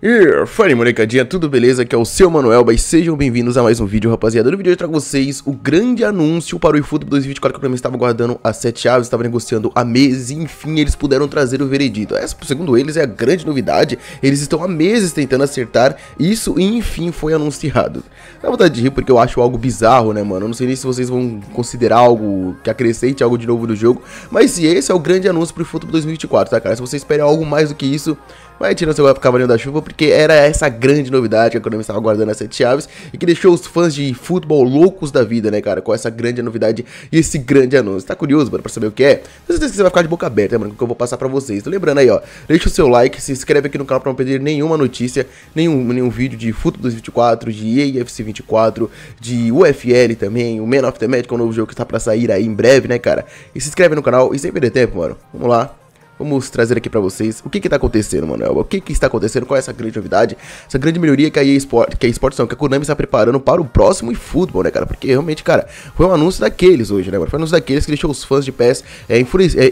E fala molecadinha, tudo beleza? Aqui é o seu Manuel, e sejam bem-vindos a mais um vídeo, rapaziada. No vídeo de hoje eu trago vocês o grande anúncio para o eFootball 2024 que eu estava guardando as sete anos estava negociando há meses, enfim, eles puderam trazer o veredito. Essa, segundo eles, é a grande novidade, eles estão há meses tentando acertar isso e, enfim, foi anunciado. Dá vontade de rir porque eu acho algo bizarro, né, mano? Eu não sei nem se vocês vão considerar algo que acrescente algo de novo no jogo, mas esse é o grande anúncio para o eFootball 2024, tá, cara? Se você espera algo mais do que isso, vai tirando seu cavalinho da chuva porque era essa grande novidade que a Konami estava guardando as sete chaves e que deixou os fãs de futebol loucos da vida, né, cara? Com essa grande novidade e esse grande anúncio. Tá curioso, mano, pra saber o que é? Com certeza que você vai ficar de boca aberta, né, mano, que eu vou passar pra vocês. lembrando aí, ó, deixa o seu like, se inscreve aqui no canal pra não perder nenhuma notícia, nenhum, nenhum vídeo de Futebol 24, de EAFC 24, de UFL também, o Man of the Match, que é um novo jogo que está pra sair aí em breve, né, cara? E se inscreve no canal e sem perder tempo, mano. Vamos lá. Vamos trazer aqui pra vocês o que que tá acontecendo, Manuel. O que que está acontecendo, qual é essa grande novidade, essa grande melhoria que a Esport, que a Sports não, que a Konami está preparando para o próximo futebol, né, cara? Porque realmente, cara, foi um anúncio daqueles hoje, né, mano? Foi um anúncio daqueles que deixou os fãs de PES é, é,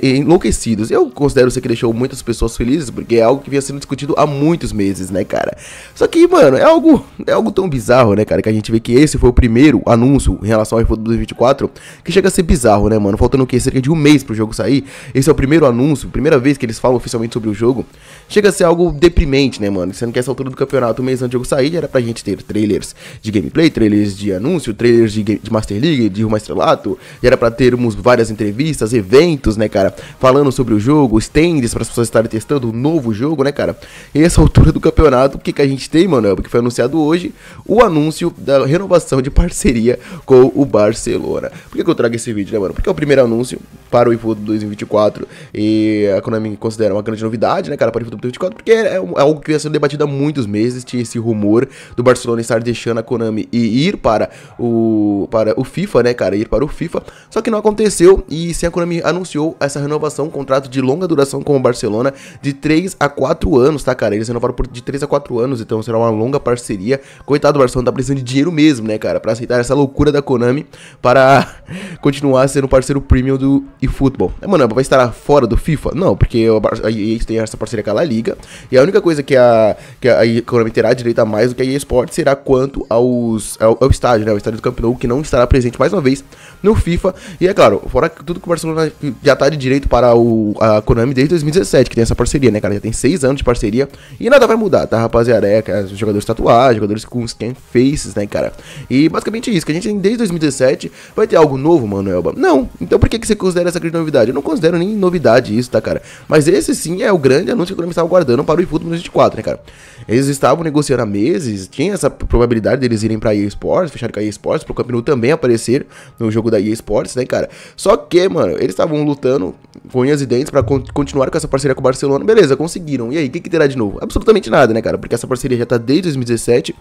é, enlouquecidos. Eu considero ser que deixou muitas pessoas felizes, porque é algo que vinha sendo discutido há muitos meses, né, cara? Só que, mano, é algo, é algo tão bizarro, né, cara, que a gente vê que esse foi o primeiro anúncio em relação ao eFootball 2024, que chega a ser bizarro, né, mano? Faltando o quê? Cerca de um mês pro jogo sair. Esse é o primeiro anúncio, primeira primeira vez que eles falam oficialmente sobre o jogo, chega a ser algo deprimente, né, mano? Sendo que essa altura do campeonato, um mês antes do jogo sair, era pra gente ter trailers de gameplay, trailers de anúncio, trailers de, de Master League, de Rumo Estrelato, e era pra termos várias entrevistas, eventos, né, cara? Falando sobre o jogo, stands para as pessoas estarem testando o novo jogo, né, cara? E essa altura do campeonato, o que, que a gente tem, mano? Porque é foi anunciado hoje o anúncio da renovação de parceria com o Barcelona. Por que, que eu trago esse vídeo, né, mano? Porque é o primeiro anúncio para o eFootball 2024 e a Konami considera uma grande novidade, né, cara, para o futuro 24, porque é, é algo que ia sendo debatido há muitos meses, tinha esse rumor do Barcelona estar deixando a Konami e ir para o para o FIFA, né, cara, ir para o FIFA, só que não aconteceu e sim a Konami anunciou essa renovação, um contrato de longa duração com o Barcelona de 3 a 4 anos, tá, cara? Eles renovaram por de 3 a 4 anos, então será uma longa parceria. Coitado do Barcelona, tá precisando de dinheiro mesmo, né, cara, para aceitar essa loucura da Konami para continuar sendo parceiro premium do eFootball. É, mano, vai estar fora do FIFA? Não, porque eu, a EA tem essa parceria com a La Liga, e a única coisa que a, que a Konami terá direito a mais do que a EA Sports será quanto aos, ao, ao estádio, né, o estádio do Camp Nou, que não estará presente mais uma vez no FIFA, e é claro, fora tudo que o Barcelona já tá de direito para o, a Konami desde 2017, que tem essa parceria, né, cara, já tem seis anos de parceria, e nada vai mudar, tá, rapaziada, é, cara, é, jogadores tatuados, jogadores com skin faces, né, cara, e basicamente é isso, que a gente tem desde 2017, vai ter algo novo, Manuelba? Não, então por que, que você considera essa grande novidade? Eu não considero nem novidade isso, tá, cara? Mas esse sim é o grande anúncio que o Grêmio estava guardando para o eFootball 2024, né, cara? Eles estavam negociando há meses, tinha essa probabilidade deles irem para EA Sports, fechar com a EA Sports, pro Campinu também aparecer no jogo da EA Sports, né, cara? Só que, mano, eles estavam lutando com unhas e dentes para con continuar com essa parceria com o Barcelona. Beleza, conseguiram. E aí, o que, que terá de novo? Absolutamente nada, né, cara? Porque essa parceria já tá desde 2017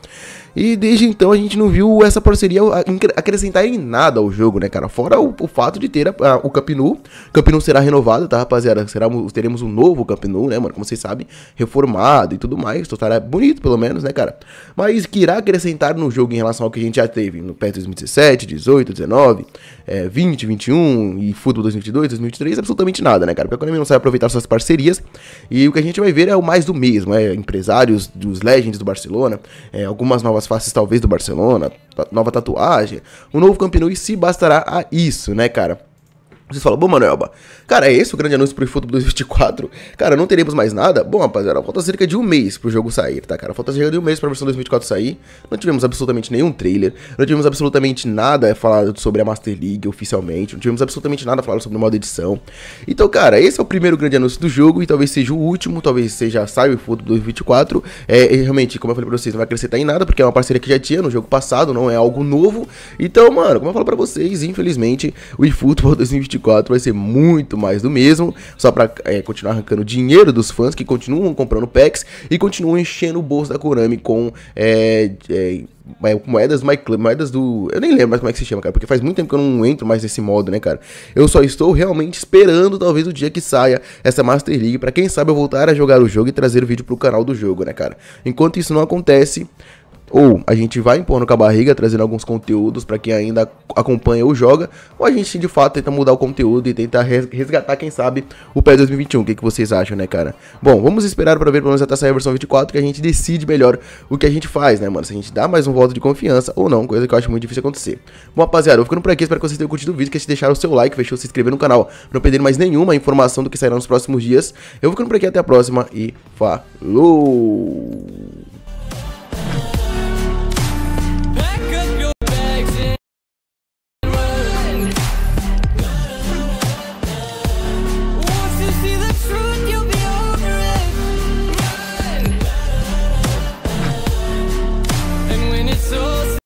e desde então a gente não viu essa parceria acrescentar em nada ao jogo, né, cara? Fora o, o fato de ter a, a, o Campinu, Campinu será renovado, tá, rapaziada? Será teremos, teremos um novo Camp Nou, né, mano? Como vocês sabem, reformado e tudo mais. Então, estará bonito, pelo menos, né, cara? Mas que irá acrescentar no jogo em relação ao que a gente já teve no PES 2017, 18, 19, é, 20, 21 e Futebol 2022, 2023, absolutamente nada, né, cara? Porque a economia não sabe aproveitar suas parcerias e o que a gente vai ver é o mais do mesmo, é empresários dos legends do Barcelona, é, algumas novas faces talvez do Barcelona, nova tatuagem, o novo Camp Nou e se bastará a isso, né, cara? Vocês falam, bom, Manuelba, cara, é esse o grande anúncio pro eFootball 2024? Cara, não teremos mais nada? Bom, rapaziada, falta cerca de um mês pro jogo sair, tá, cara? Falta cerca de um mês pra versão 2024 sair. Não tivemos absolutamente nenhum trailer, não tivemos absolutamente nada falado sobre a Master League oficialmente, não tivemos absolutamente nada falado sobre o modo edição. Então, cara, esse é o primeiro grande anúncio do jogo e talvez seja o último, talvez seja o Football 2024. É, realmente, como eu falei pra vocês, não vai acrescentar em nada, porque é uma parceria que já tinha no jogo passado, não é algo novo. Então, mano, como eu falo pra vocês, infelizmente, o eFootball 2024 2024 vai ser muito mais do mesmo, só para é, continuar arrancando dinheiro dos fãs que continuam comprando packs e continuam enchendo o bolso da Konami com é, é, é moedas moedas do. Eu nem lembro mais como é que se chama, cara, porque faz muito tempo que eu não entro mais nesse modo, né, cara? Eu só estou realmente esperando, talvez, o dia que saia essa Master League, para quem sabe eu voltar a jogar o jogo e trazer o vídeo pro canal do jogo, né, cara? Enquanto isso não acontece, ou a gente vai impondo com a barriga, trazendo alguns conteúdos para quem ainda acompanha ou joga, ou a gente de fato tenta mudar o conteúdo e tentar resgatar, quem sabe, o PES 2021. O que, que vocês acham, né, cara? Bom, vamos esperar para ver pelo menos até sair a versão 24 que a gente decide melhor o que a gente faz, né, mano? Se a gente dá mais um voto de confiança ou não, coisa que eu acho muito difícil acontecer. Bom, rapaziada, eu vou ficando por aqui, espero que vocês tenham curtido o vídeo, que se deixar o seu like, fechou, se inscrever no canal, não perder mais nenhuma informação do que sairá nos próximos dias. Eu vou ficando por aqui, até a próxima e falou!